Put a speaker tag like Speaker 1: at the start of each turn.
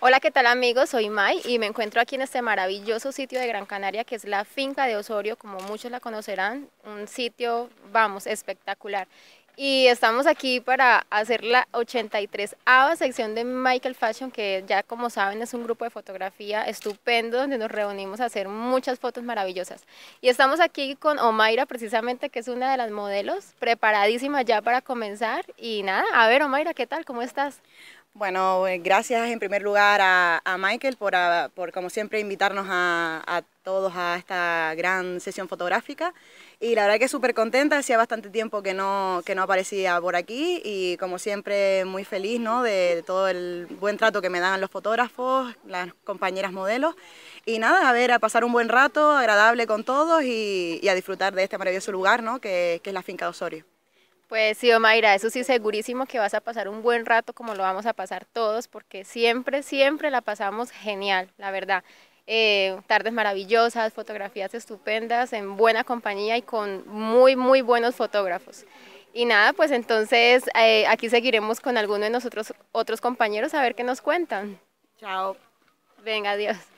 Speaker 1: Hola, ¿qué tal amigos? Soy Mai y me encuentro aquí en este maravilloso sitio de Gran Canaria que es la finca de Osorio, como muchos la conocerán, un sitio, vamos, espectacular. Y estamos aquí para hacer la 83 a sección de Michael Fashion, que ya como saben es un grupo de fotografía estupendo donde nos reunimos a hacer muchas fotos maravillosas. Y estamos aquí con Omaira precisamente, que es una de las modelos, preparadísima ya para comenzar. Y nada, a ver Omaira, ¿qué tal? ¿Cómo estás?
Speaker 2: Bueno, eh, gracias en primer lugar a, Michael por, por, como siempre, invitarnos a, a, todos a esta gran sesión fotográfica. Y la verdad que súper contenta, hacía bastante tiempo que no, que no aparecía por aquí y como siempre muy feliz ¿no? de, todo el buen trato que me dan los fotógrafos, las compañeras modelos. Y nada, a ver, a pasar un buen rato, agradable con todos y, a disfrutar de este maravilloso lugar ¿no? que, que es la finca de Osorio.
Speaker 1: Pues sí, Omaira, eso sí segurísimo que vas a pasar un buen rato como lo vamos a pasar todos, porque siempre, siempre la pasamos genial, la verdad. Eh, tardes maravillosas, fotografías estupendas, en buena compañía y con muy, muy buenos fotógrafos. Y nada, pues entonces eh, aquí seguiremos con alguno de nosotros, otros compañeros, a ver qué nos cuentan. Chao. Venga, adiós.